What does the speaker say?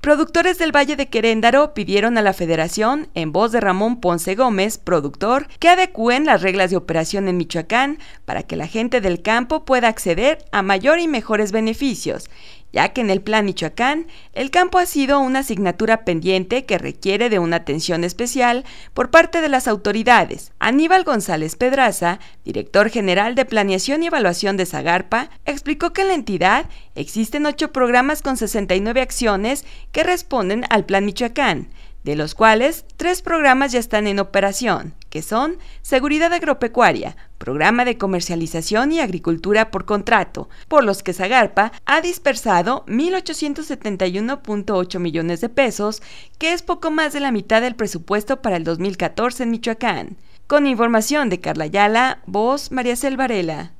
Productores del Valle de Queréndaro pidieron a la Federación, en voz de Ramón Ponce Gómez, productor, que adecúen las reglas de operación en Michoacán para que la gente del campo pueda acceder a mayor y mejores beneficios ya que en el Plan Michoacán el campo ha sido una asignatura pendiente que requiere de una atención especial por parte de las autoridades. Aníbal González Pedraza, director general de Planeación y Evaluación de Zagarpa, explicó que en la entidad existen ocho programas con 69 acciones que responden al Plan Michoacán, de los cuales tres programas ya están en operación que son Seguridad Agropecuaria, Programa de Comercialización y Agricultura por Contrato, por los que Zagarpa ha dispersado 1.871.8 millones de pesos, que es poco más de la mitad del presupuesto para el 2014 en Michoacán. Con información de Carla Ayala, voz María Selvarela.